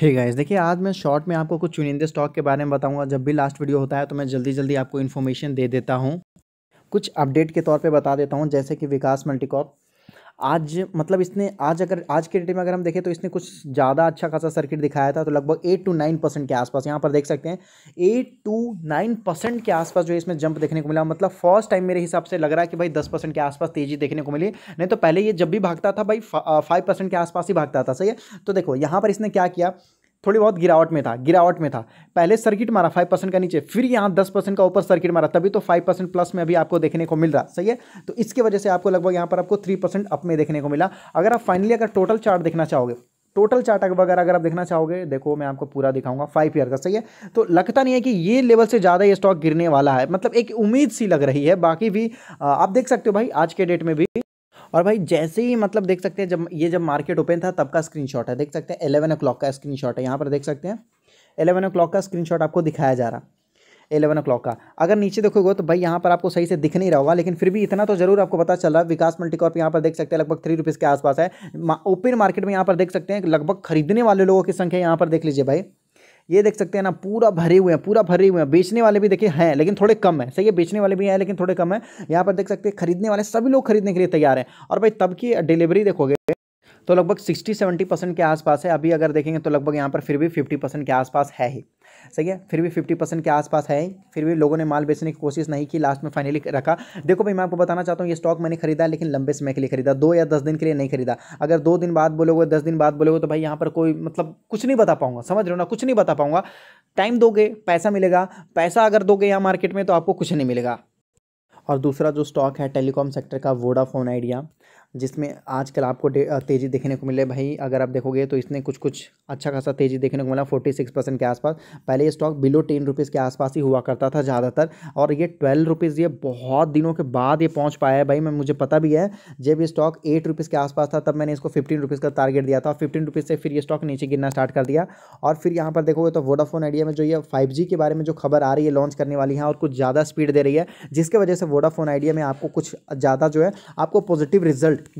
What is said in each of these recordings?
hey guys देखिए आज मैं शॉर्ट में आपको कुछ चुनिंदे स्टॉक के बारे में बताऊंगा जब भी लास्ट वीडियो होता है तो मैं जल्दी जल्दी आपको इन्फॉर्मेशन दे देता हूं कुछ अपडेट के तौर पे बता देता हूं जैसे कि विकास मल्टीकॉप आज मतलब इसने आज अगर आज के डेट में अगर हम देखें तो इसने कुछ ज़्यादा अच्छा खासा सर्किट दिखाया था तो लगभग एट टू नाइन परसेंट के आसपास यहाँ पर देख सकते हैं एट टू नाइन परसेंट के आसपास जो है इसमें जंप देखने को मिला मतलब फर्स्ट टाइम मेरे हिसाब से लग रहा है कि भाई दस परसेंट के आसपास तेजी देखने को मिली नहीं तो पहले ये जब भी भागता था भाई फाइव परसेंट के आसपास ही भागता था सही है तो देखो यहाँ पर इसने क्या किया थोड़ी बहुत गिरावट में था गिरावट में था पहले सर्किट मारा फाइव परसेंट का नीचे फिर यहाँ दस परसेंट का ऊपर सर्किट मारा तभी तो फाइव परसेंट प्लस में अभी आपको देखने को मिल रहा सही है तो इसकी वजह से आपको लगभग यहाँ पर आपको थ्री परसेंट अप में देखने को मिला अगर आप फाइनली अगर टोटल चार्ट देखना चाहोगे टोटल चार्ट वगैरह अगर आप देखना चाहोगे देखो मैं आपको पूरा दिखाऊंगा फाइव ईयर का सही है तो लगता नहीं है कि ये लेवल से ज़्यादा ये स्टॉक गिरने वाला है मतलब एक उम्मीद सी लग रही है बाकी भी आप देख सकते हो भाई आज के डेट में भी और भाई जैसे ही मतलब देख सकते हैं जब ये जब मार्केट ओपन था तब का स्क्रीनशॉट है देख सकते हैं एलेवन ओ का स्क्रीनशॉट है यहाँ पर देख सकते हैं एलेवन ओ का स्क्रीनशॉट आपको दिखाया जा रहा एलेवन ओ का अगर नीचे देखोगे तो भाई यहाँ पर आपको सही से दिख नहीं रहा होगा लेकिन फिर भी इतना तो जरूर आपको पता चल रहा है विकास मल्टीकॉर्प यहाँ पर देख सकते हैं लगभग थ्री रुपीज़ के आसपास है ओपन मार्केट में यहाँ पर देख सकते हैं लगभग खरीदने वाले लोगों की संख्या यहाँ पर देख लीजिए भाई ये देख सकते हैं ना पूरा भरे हुए हैं पूरा भरे हुए हैं बेचने वाले भी देखिए हैं लेकिन थोड़े कम है सही है बेचने वाले भी हैं लेकिन थोड़े कम है यहाँ पर देख सकते हैं खरीदने वाले सभी लोग खरीदने के लिए तैयार हैं और भाई तब की डिलीवरी देखोगे तो लगभग 60-70 परसेंट के आसपास है अभी अगर देखेंगे तो लगभग यहाँ पर फिर भी 50 परसेंट के आसपास है ही सही है फिर भी 50 परसेंट के आसपास है ही फिर भी लोगों ने माल बेचने की कोशिश नहीं की लास्ट में फाइनली रखा देखो भाई मैं आपको बताना चाहता हूँ ये स्टॉक मैंने खरीदा लेकिन लंबे समय के लिए खरीदा दो या दस दिन के लिए नहीं खरीदा अगर दो दिन बाद बोलोगे दस दिन बाद बोलोगे तो भाई यहाँ पर कोई मतलब कुछ नहीं बता पाऊंगा समझ रहे हो ना कुछ नहीं बता पाऊंगा टाइम दोगे पैसा मिलेगा पैसा अगर दोगे यहाँ मार्केट में तो आपको कुछ नहीं मिलेगा और दूसरा जो स्टॉक है टेलीकॉम सेक्टर का वोडाफोन आइडिया जिसमें आजकल आपको तेज़ी देखने को मिले भाई अगर आप देखोगे तो इसने कुछ कुछ अच्छा खासा तेज़ी देखने को मिला फोर्टी सिक्स परसेंट के आसपास पहले ये स्टॉक बिलो टेन रुपीज़ के आसपास ही हुआ करता था ज़्यादातर और ये ट्वेल्व रुपीज़ ये बहुत दिनों के बाद ये पहुँच पाया है भाई मैं मुझे पता भी है जब ये स्टॉक एट रुपीज़ के आसपास था तब मैंने इसको फिफ्टीन रुपीज़ का टारगेट दिया था फिफ्टीन रुपीज़ से फिर ये स्टॉक नीचे गिरना स्टार्ट कर दिया और फिर यहाँ पर देखोगे तो वोडाफोन आइडिया में जो ये फाइव के बारे में जो खबर आ रही है लॉन्च करने वाली है हाँ, और कुछ ज़्यादा स्पीड दे रही है जिसके वजह से वोडाफोन आइडिया में आपको कुछ ज़्यादा जो है आपको पॉजिटिव रिजल्ट रिजल्ट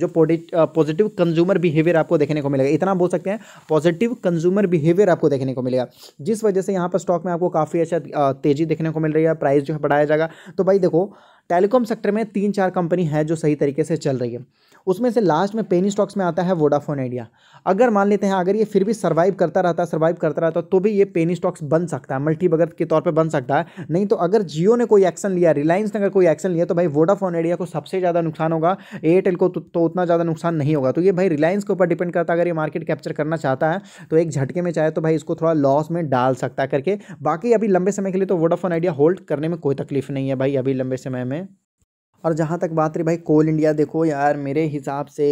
जो पॉजिटिव कंज्यूमर बिहेवियर आपको देखने को मिलेगा इतना बोल सकते हैं पॉजिटिव कंज्यूमर बिहेवियर आपको देखने को मिलेगा जिस वजह से यहाँ पर स्टॉक में आपको काफ़ी अच्छा तेजी देखने को मिल रही है प्राइस जो है बढ़ाया जाएगा तो भाई देखो टेलीकॉम सेक्टर में तीन चार कंपनी है जो सही तरीके से चल रही है उसमें से लास्ट में पेनी स्टॉक्स में आता है वोडाफोन आइडिया अगर मान लेते हैं अगर ये फिर भी सर्वाइव करता रहता सर्वाइव करता रहता तो भी ये पेनी स्टॉक्स बन सकता है मल्टी भगत के तौर पर बन सकता है नहीं तो अगर जियो ने कोई एक्शन लिया रिलायंस ने अगर कोई एक्शन लिया तो भाई वोडाफोन आइडिया को सबसे ज़्यादा नुकसान होगा एयरटेल को तो, तो उतना ज़्यादा नुकसान नहीं होगा तो ये भाई रिलायंस के ऊपर डिपेंड करता है अगर ये मार्केट कैप्चर करना चाहता है तो एक झटके में चाहे तो भाई इसको थोड़ा लॉस में डाल सकता है करके बाकी अभी लंबे समय के लिए तो वोडाफोन आइडिया होल्ड करने में कोई तकलीफ नहीं है भाई अभी लंबे समय में और जहाँ तक बात रही भाई कोल इंडिया देखो यार मेरे हिसाब से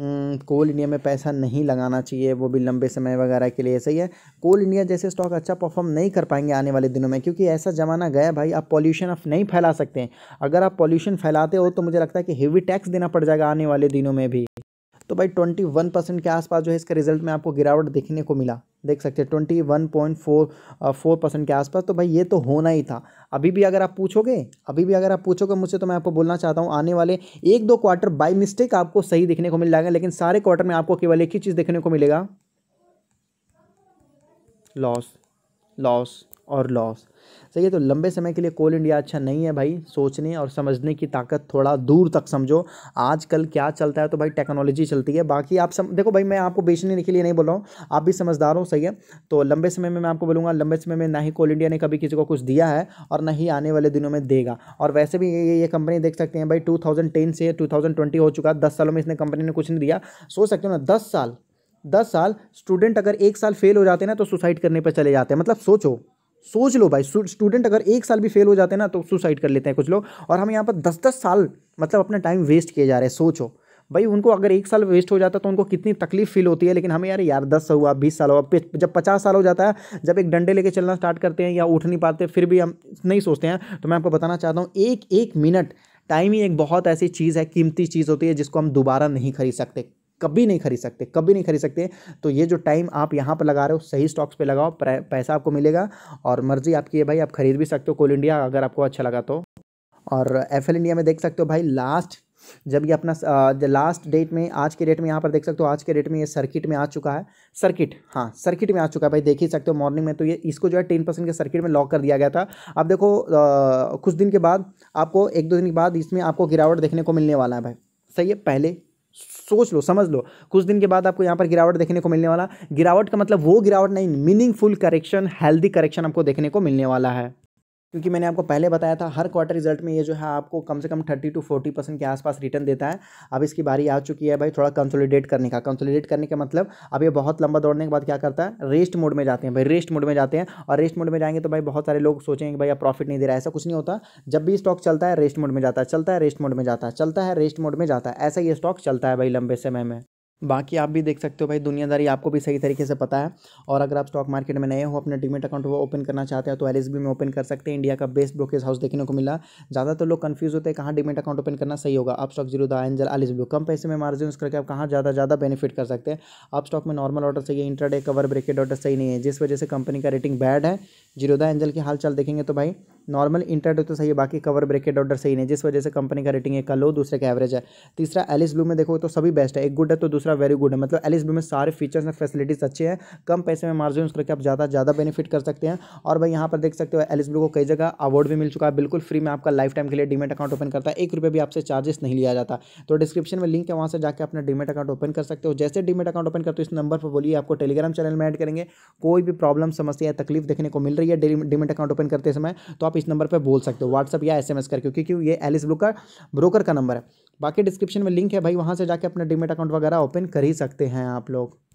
कोल इंडिया में पैसा नहीं लगाना चाहिए वो भी लंबे समय वगैरह के लिए सही है कोल इंडिया जैसे स्टॉक अच्छा परफॉर्म नहीं कर पाएंगे आने वाले दिनों में क्योंकि ऐसा ज़माना गया भाई आप पॉल्यूशन आप नहीं फैला सकते हैं अगर आप पॉल्यूशन फैलाते हो तो मुझे लगता है कि हेवी टैक्स देना पड़ जाएगा आने वाले दिनों में भी तो भाई ट्वेंटी वन परसेंट के आसपास जो है इसका रिजल्ट में आपको गिरावट देखने को मिला देख सकते हैं twenty one point four four percent के आसपास तो भाई ये तो होना ही था अभी भी अगर आप पूछोगे अभी भी अगर आप पूछोगे मुझसे तो मैं आपको बोलना चाहता हूँ आने वाले एक दो क्वार्टर बाई मिस्टेक आपको सही देखने को मिल जाएगा लेकिन सारे क्वार्टर में आपको केवल एक ही चीज़ देखने को मिलेगा लॉस लॉस और लॉस सही है तो लंबे समय के लिए कोल इंडिया अच्छा नहीं है भाई सोचने और समझने की ताकत थोड़ा दूर तक समझो आजकल क्या चलता है तो भाई टेक्नोलॉजी चलती है बाकी आप सम देखो भाई मैं आपको बेचने के लिए नहीं बोल रहा हूँ आप भी समझदार हो सही है तो लंबे समय में मैं आपको बोलूँगा लंबे समय में ना ही कोल इंडिया ने कभी किसी को कुछ दिया है और ना ही आने वाले दिनों में देगा और वैसे भी ये ये कंपनी देख सकते हैं भाई टू से टू हो चुका दस सालों में इसने कंपनी ने कुछ नहीं दिया सोच सकते हो ना दस साल दस साल स्टूडेंट अगर एक साल फेल हो जाते हैं ना तो सुसाइड करने पर चले जाते हैं मतलब सोचो सोच लो भाई स्टूडेंट अगर एक साल भी फेल हो जाते हैं ना तो सुसाइड कर लेते हैं कुछ लोग और हम यहाँ पर दस दस साल मतलब अपना टाइम वेस्ट किए जा रहे हैं सोचो भाई उनको अगर एक साल वेस्ट हो जाता तो उनको कितनी तकलीफ फील होती है लेकिन हमें यार यार दस हुआ बीस साल हुआ जब पचास साल हो जाता है जब एक डंडे लेके चलना स्टार्ट करते हैं या उठ नहीं पाते फिर भी हम नहीं सोचते हैं तो मैं आपको बताना चाहता हूँ एक एक मिनट टाइम ही एक बहुत ऐसी चीज़ है कीमती चीज़ होती है जिसको हम दोबारा नहीं खरीद सकते कभी नहीं खरीद सकते कभी नहीं खरीद सकते तो ये जो टाइम आप यहाँ पर लगा रहे हो सही स्टॉक्स पे लगाओ पैसा आपको मिलेगा और मर्जी आपकी है भाई आप खरीद भी सकते हो कोल इंडिया अगर आपको अच्छा लगा तो और एफ इंडिया में देख सकते हो भाई लास्ट जब ये अपना लास्ट डेट में आज के डेट में यहाँ पर देख सकते हो आज के डेट में ये सर्किट में आ चुका है सर्किट हाँ सर्किट में आ चुका है भाई देख ही सकते हो मॉर्निंग में तो ये इसको जो है टेन परसेंट के सर्किट में लॉक कर दिया गया था अब देखो आ, कुछ दिन के बाद आपको एक दो दिन के बाद इसमें आपको गिरावट देखने को मिलने वाला है भाई सही है पहले सोच लो समझ लो कुछ दिन के बाद आपको यहाँ पर गिरावट देखने को मिलने वाला गिरावट का मतलब वो गिरावट नहीं मीनिंगफुल करेक्शन हेल्दी करेक्शन आपको देखने को मिलने वाला है क्योंकि मैंने आपको पहले बताया था हर क्वार्टर रिजल्ट में ये जो है आपको कम से कम थर्टी टू फोर्टी परसेंट के आसपास रिटर्न देता है अब इसकी बारी आ चुकी है भाई थोड़ा कंसोलिडेट करने का कंसोलिडेट करने का मतलब अब ये बहुत लंबा दौड़ने के बाद क्या करता है रेस्ट मोड में जाते हैं भाई रेस्ट मोड में जाते हैं और रेस्ट मोड में जाएंगे तो भाई बहुत सारे लोग सोचेंगे भाई आप प्रॉफिट नहीं दे रहा ऐसा कुछ नहीं होता जब भी स्टॉक चलता है रेस्ट मोड में जाता है चलता है रेस्ट मोड में जाता है चलता है रेस्ट मोड में जाता है ऐसा ये स्टॉक चलता है भाई लंबे समय में बाकी आप भी देख सकते हो भाई दुनियादारी आपको भी सही तरीके से पता है और अगर आप स्टॉक मार्केट में नए हो अपने डिमेट अकाउंट वो ओपन करना चाहते हो तो एल में ओपन कर सकते हैं इंडिया का बेस्ट ब्रोकेज हाउस देखने को मिला ज़्यादा तो लोग कन्फ्यूज होते हैं कहाँ डिमेट अकाउंट ओपन करना सही होगा आप stock Zerodha Angel Alice Blue कम पैसे में मार्जिन करके आप कहाँ ज़्यादा ज़्यादा बेनिफिट कर सकते हैं आप स्टॉक में नॉर्मल ऑर्डर सही है इंटरडे कवर ब्रेकेड ऑर्डर सही नहीं है जिस वजह से कंपनी का रेटिंग बैड है जीरो एंजल की हाल देखेंगे तो भाई नॉर्मल इंटरडो तो सही है बाकी कवर ब्रेकेट ऑर्डर सही नहीं जिस वजह से कंपनी का रेटिंग एक का लो दूसरे का एवरेज है तीसरा एलिस ब्लू में देखो तो सभी बेस्ट है एक गुड है तो दूसरा वेरी गुड है मतलब एलिस ब्लू में सारे फीचर्स एंड फैसिलिटीज़ अच्छे हैं कम पैसे में मार्जिन करके आप ज़्यादा ज़्यादा बेनिफिट कर सकते हैं और भाई यहाँ पर देख सकते हो एलिस ब्लू को कई जगह अवार्ड भी मिल चुका है बिल्कुल फ्री में आपका लाइफ टाइम के लिए डीमेट अकाउंट ओपन करता है एक रुपये भी आपसे चार्जेस नहीं लिया जाता तो डिस्क्रिप्शन में लिंक है वहाँ से जाकर अपना डीमेट अकाउंट ओपन कर सकते हो जैसे डीमेट अकाउंट ओपन करते हो इस नंबर पर बोलिए आपको टेलीग्राम चैनल में ऐड करेंगे कोई भी प्रॉब्लम समस्या या तकलीफ देखने को मिल रही है डीमेट अकाउंट ओपन करते समय तो आप आप इस नंबर पर बोल सकते हो व्हाट्सअप या एस करके क्योंकि ये एलिस ब्रोकर ब्रोकर का नंबर है बाकी डिस्क्रिप्शन में लिंक है भाई वहाँ से जाके अपना डिमेट अकाउंट वगैरह ओपन कर ही सकते हैं आप लोग